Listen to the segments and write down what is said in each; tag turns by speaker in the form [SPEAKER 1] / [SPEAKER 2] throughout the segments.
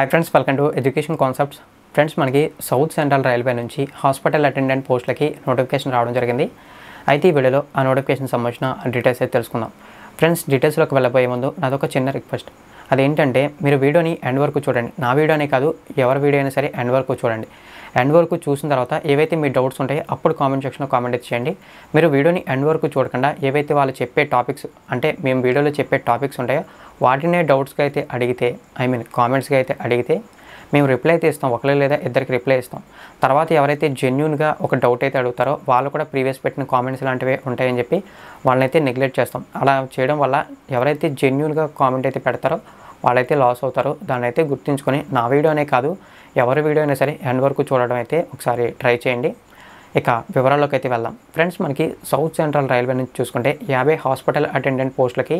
[SPEAKER 1] hi friends welcome to education concepts friends మనకి south central railway నుంచి hospital attendant పోస్టులకి notification రావడం జరిగింది అయితే ఈ వీడియోలో ఆ నోటిఫికేషన్ సంబంధించిన డీటెయిల్స్ అయితే తెలుసుకుందాం ఫ్రెండ్స్ డీటెయిల్స్లోకి వెళ్ళబోయే ముందు నాదొక చిన్న రిక్వెస్ట్ అదేంటంటే మీరు వీడియోని ఎండ్ వరకు చూడండి నా వీడియోనే కాదు ఎవరి వీడియో అయినా సరే ఎండ్ వరకు చూడండి ఎండ్ వరకు చూసిన తర్వాత ఏవైతే మీ డౌట్స్ ఉంటాయో అప్పుడు కామెంట్ సెక్షన్లో కామెంట్ ఇచ్చేయండి మీరు వీడియోని ఎండ్ వరకు చూడకుండా ఏవైతే వాళ్ళు చెప్పే టాపిక్స్ అంటే మేము వీడియోలో చెప్పే టాపిక్స్ ఉంటాయో వాటినే డౌట్స్గా అయితే అడిగితే ఐ మీన్ కామెంట్స్గా అయితే అడిగితే మేము రిప్లై అయితే ఇస్తాం ఒకరు లేదా ఇద్దరికి రిప్లై ఇస్తాం తర్వాత ఎవరైతే జెన్యున్గా ఒక డౌట్ అయితే అడుగుతారో వాళ్ళు కూడా ప్రీవియస్ పెట్టిన కామెంట్స్ లాంటివి ఉంటాయని చెప్పి వాళ్ళనైతే నెగ్లెక్ట్ చేస్తాం అలా చేయడం వల్ల ఎవరైతే జెన్యున్గా కామెంట్ అయితే పెడతారో వాళ్ళైతే లాస్ అవుతారు దాన్ని అయితే గుర్తుంచుకొని నా వీడియోనే కాదు ఎవరి వీడియో అయినా సరే ఎండ్ వరకు చూడడం అయితే ఒకసారి ట్రై చేయండి ఇక వివరాల్లోకి అయితే వెళ్దాం ఫ్రెండ్స్ మనకి సౌత్ సెంట్రల్ రైల్వే నుంచి చూసుకుంటే యాభై హాస్పిటల్ అటెండెంట్ పోస్టులకి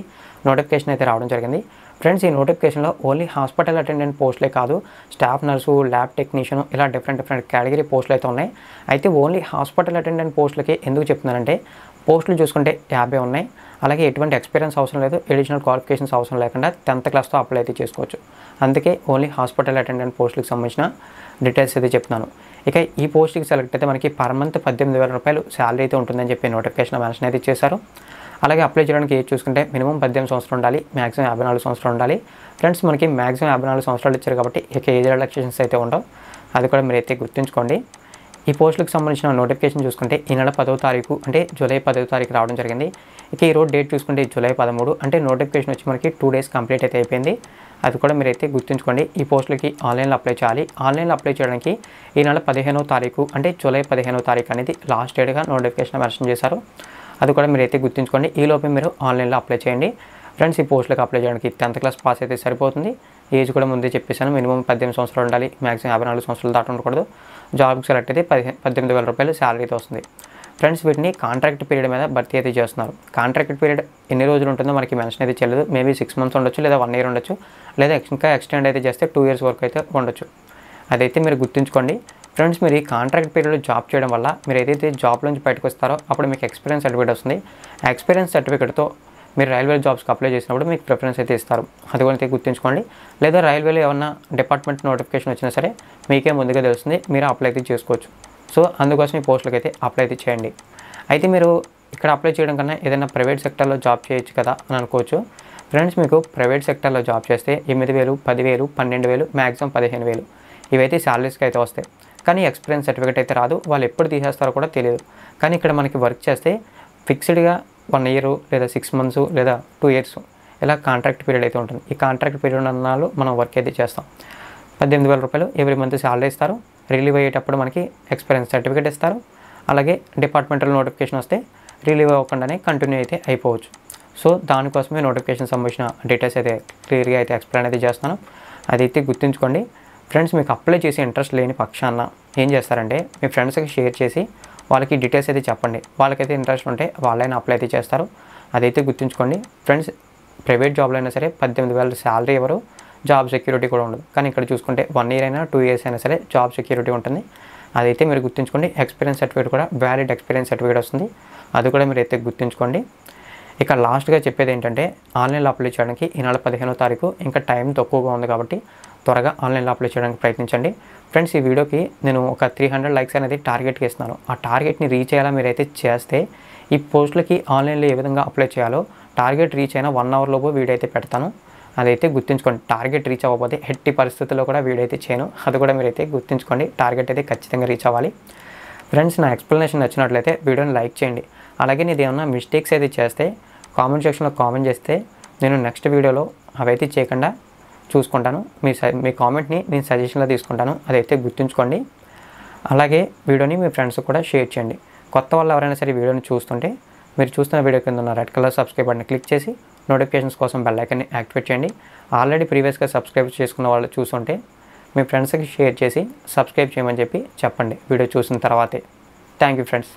[SPEAKER 1] నోటిఫికేషన్ అయితే రావడం జరిగింది ఫ్రెండ్స్ ఈ నోటిఫికేషన్లో ఓన్లీ హాస్పిటల్ అటెండెంట్ పోస్టులే కాదు స్టాఫ్ నర్సు ల్యాబ్ టెక్నీషియన్ ఇలా డిఫరెంట్ డిఫరెంట్ కేటగిరీ పోస్టులు అయితే ఉన్నాయి అయితే ఓన్లీ హాస్పిటల్ అటెండెంట్ పోస్టులకి ఎందుకు చెప్తున్నానంటే పోస్టులు చూసుకుంటే యాభై ఉన్నాయి అలాగే ఎటువంటి ఎక్స్పీరియన్స్ అవసరం లేదు ఎడిషనల్ క్వాలిఫికేషన్స్ అవసరం లేకుండా టెన్త్ క్లాస్తో అప్లై అయితే చేసుకోవచ్చు అందుకే ఓన్లీ హాస్పిటల్ అటెండెంట్ పోస్టులకు సంబంధించిన డీటెయిల్స్ అయితే చెప్తున్నాను ఇక ఈ పోస్ట్కి సెలెక్ట్ అయితే మనకి పర్ మంత్ పద్దెనిమిది వేల రూపాయలు శాలరీ అయితే ఉంటుందని చెప్పి నోటిఫికేషన్ మెన్షన్ అయితే చేశారు అలాగే అప్లై చేయడానికి ఏది చూసుకుంటే మినిమం పద్దెనిమిది సంవత్సరం ఉండాలి మాక్సిమం యాభై నాలుగు సంవత్సరాలు ఉండాలి ఫ్రెండ్స్ మనకి మాక్సిమం యాభై నాలుగు సంవత్సరాలు ఇచ్చారు కాబట్టి ఇక ఏజ్ రిలాక్సేషన్స్ అయితే ఉండవు అది కూడా మీరు అయితే గుర్తుంచుకోండి ఈ పోస్టులకు సంబంధించిన నోటిఫికేషన్ చూసుకుంటే ఈ నెల పదో తారీఖు అంటే జూలై పదో తారీఖు రావడం జరిగింది ఇక ఈరోజు డేట్ చూసుకుంటే జూలై పదమూడు అంటే నోటిఫికేషన్ వచ్చి మనకి టూ డేస్ కంప్లీట్ అయితే అయిపోయింది అది కూడా మీరైతే గుర్తుంచుకోండి ఈ పోస్టులకి ఆన్లైన్లో అప్లై చేయాలి ఆన్లైన్లో అప్లై చేయడానికి ఈ నెల పదిహేనో తారీఖు అంటే జూలై పదిహేనో తారీఖు అనేది లాస్ట్ డేట్గా నోటిఫికేషన్ మెన్షన్ చేశారు అది కూడా మీరైతే గుర్తుంచుకోండి ఈ లోపే మీరు ఆన్లైన్లో అప్లై చేయండి ఫ్రెండ్స్ ఈ పోస్టులకు అప్లై చేయడానికి టెన్త్ క్లాస్ పాస్ అయితే సరిపోతుంది ఏజ్ కూడా ముందే చెప్పేశాను మినిమం పద్దెనిమిది సంవత్సరాలు ఉండాలి మ్యాక్సిమం యాభై నాలుగు సంవత్సరాలు దాటి ఉండకూడదు జాబ్కి సెలెక్ట్ అయితే పదిహేను పద్దెనిమిది వేల రూపాయలు శాలరీతో వస్తుంది ఫ్రెండ్స్ వీటిని కాంట్రాక్ట్ పీరియడ్ మీద భర్తీ అయితే చేస్తున్నారు కాంట్రాక్ట్ పీరియడ్ ఎన్ని రోజులు ఉంటుందో మనకి మెన్షన్ అయితే చేయలేదు మేబీ సిక్స్ మంత్స్ ఉండొచ్చు లేదా వన్ ఇయర్ ఉండొచ్చు లేదా ఇంకా ఎక్స్టెండ్ అయితే చేస్తే టూ ఇయర్స్ వరకు అయితే ఉండొచ్చు అదైతే మీరు గుర్తుంచుకోండి ఫ్రెండ్స్ మీరు ఈ కాంట్రాక్ట్ పీరియడ్లో జాబ్ చేయడం వల్ల మీరు ఏదైతే జాబ్ నుంచి బయటకు వస్తారో అప్పుడు మీకు ఎక్స్పీరియన్స్ సర్టిఫికేట్ వస్తుంది ఎక్స్పీరియన్స్ సర్టిఫికేట్తో మీరు రైల్వే జాబ్స్కి అప్లై చేసినప్పుడు మీకు ప్రిఫరెన్స్ అయితే ఇస్తారు అది కూడా గుర్తుంచుకోండి లేదా రైల్వేలో ఏమన్నా డిపార్ట్మెంట్ నోటిఫికేషన్ వచ్చినా సరే మీకే ముందుగా తెలుస్తుంది మీరు అప్లై అయితే చేసుకోవచ్చు సో అందుకోసం ఈ పోస్టులకు అయితే అప్లై అయితే చేయండి అయితే మీరు ఇక్కడ అప్లై చేయడం కన్నా ఏదైనా ప్రైవేట్ సెక్టర్లో జాబ్ చేయొచ్చు కదా అని అనుకోవచ్చు ఫ్రెండ్స్ మీకు ప్రైవేట్ సెక్టర్లో జాబ్ చేస్తే ఎనిమిది వేలు పదివేలు పన్నెండు వేలు మ్యాక్సిమం పదిహేను వేలు ఇవైతే శాలరీస్కి అయితే వస్తాయి కానీ ఎక్స్పీరియన్స్ సర్టిఫికేట్ అయితే రాదు వాళ్ళు ఎప్పుడు తీసేస్తారో కూడా తెలియదు కానీ ఇక్కడ మనకి వర్క్ చేస్తే ఫిక్స్డ్గా వన్ ఇయర్ లేదా సిక్స్ మంత్స్ లేదా టూ ఇయర్స్ ఇలా కాంట్రాక్ట్ పీరియడ్ అయితే ఉంటుంది ఈ కాంట్రాక్ట్ పీరియడ్ ఉన్న మనం వర్క్ అయితే చేస్తాం పద్దెనిమిది వేల రూపాయలు ఎవ్రీ మంత్ శాలరీ ఇస్తారు రిలీవ్ అయ్యేటప్పుడు మనకి ఎక్స్పీరియన్స్ సర్టిఫికేట్ ఇస్తారు అలాగే డిపార్ట్మెంటల్ నోటిఫికేషన్ వస్తే రిలీవ్ అవ్వకుండానే కంటిన్యూ అయితే అయిపోవచ్చు సో దానికోసమే నోటిఫికేషన్ సంబంధించిన డీటెయిల్స్ అయితే క్లియర్గా అయితే ఎక్స్ప్లెయిన్ అయితే చేస్తాను అదైతే గుర్తుంచుకోండి ఫ్రెండ్స్ మీకు అప్లై చేసి ఇంట్రెస్ట్ లేని పక్షాన ఏం చేస్తారంటే మీ ఫ్రెండ్స్కి షేర్ చేసి వాళ్ళకి డీటెయిల్స్ అయితే చెప్పండి వాళ్ళకైతే ఇంట్రెస్ట్ ఉంటే వాళ్ళైనా అప్లై అయితే చేస్తారు అదైతే గుర్తుంచుకోండి ఫ్రెండ్స్ ప్రైవేట్ జాబ్లో అయినా సరే పద్దెనిమిది వేల శాలరీ ఎవరు జాబ్ సెక్యూరిటీ కూడా ఉండదు కానీ ఇక్కడ చూసుకుంటే వన్ ఇయర్ అయినా టూ ఇయర్స్ అయినా సరే జాబ్ సెక్యూరిటీ ఉంటుంది అదైతే మీరు గుర్తుంచుకోండి ఎక్స్పీరియన్స్ సర్టిఫికేట్ కూడా వ్యాలిడ్ ఎక్స్పీరియన్స్ సర్టిఫికేట్ వస్తుంది అది కూడా మీరు అయితే గుర్తుంచుకోండి ఇక లాస్ట్గా చెప్పేది ఏంటంటే ఆన్లైన్లో అప్లై చేయడానికి ఈనాడు పదిహేనో తారీఖు ఇంకా టైం తక్కువగా ఉంది కాబట్టి త్వరగా ఆన్లైన్లో అప్లై చేయడానికి ప్రయత్నించండి ఫ్రెండ్స్ ఈ వీడియోకి నేను ఒక త్రీ హండ్రెడ్ లైక్స్ అనేది టార్గెట్కి ఇస్తున్నాను ఆ టార్గెట్ని రీచ్ అయ్యేలా మీరు అయితే చేస్తే ఈ పోస్టులకి ఆన్లైన్లో ఏ విధంగా అప్లై చేయాలో టార్గెట్ రీచ్ అయినా వన్ అవర్లోపు వీడియో అయితే పెడతాను అదైతే గుర్తుంచుకోండి టార్గెట్ రీచ్ అవ్వకపోతే ఎట్టి పరిస్థితుల్లో కూడా వీడైతే చేయను అది కూడా మీరైతే గుర్తుంచుకోండి టార్గెట్ అయితే ఖచ్చితంగా రీచ్ అవ్వాలి ఫ్రెండ్స్ నా ఎక్స్ప్లెనేషన్ నచ్చినట్లయితే వీడియోని లైక్ చేయండి అలాగే నేను ఏమైనా మిస్టేక్స్ అయితే చేస్తే కామెంట్ సెక్షన్లో కామెంట్ చేస్తే నేను నెక్స్ట్ వీడియోలో అవైతే చేయకుండా చూసుకుంటాను మీ మీ కామెంట్ని నేను సజెషన్లో తీసుకుంటాను అదైతే గుర్తుంచుకోండి అలాగే వీడియోని మీ ఫ్రెండ్స్ కూడా షేర్ చేయండి కొత్త వాళ్ళు ఎవరైనా సరే వీడియోని చూస్తుంటే మీరు చూస్తున్న వీడియో కింద ఉన్న red colour subscribe button click చేసి నోటిఫికేషన్స్ కోసం బెల్ యాక్టివేట్ చేయండి ఆల్రెడీ ప్రీవియస్గా సబ్స్క్రైబ్ చేసుకున్న వాళ్ళు చూసుంటే మీ ఫ్రెండ్స్కి షేర్ చేసి సబ్స్క్రైబ్ చేయమని చెప్పి చెప్పండి వీడియో చూసిన తర్వాతే థ్యాంక్ యూ ఫ్రెండ్స్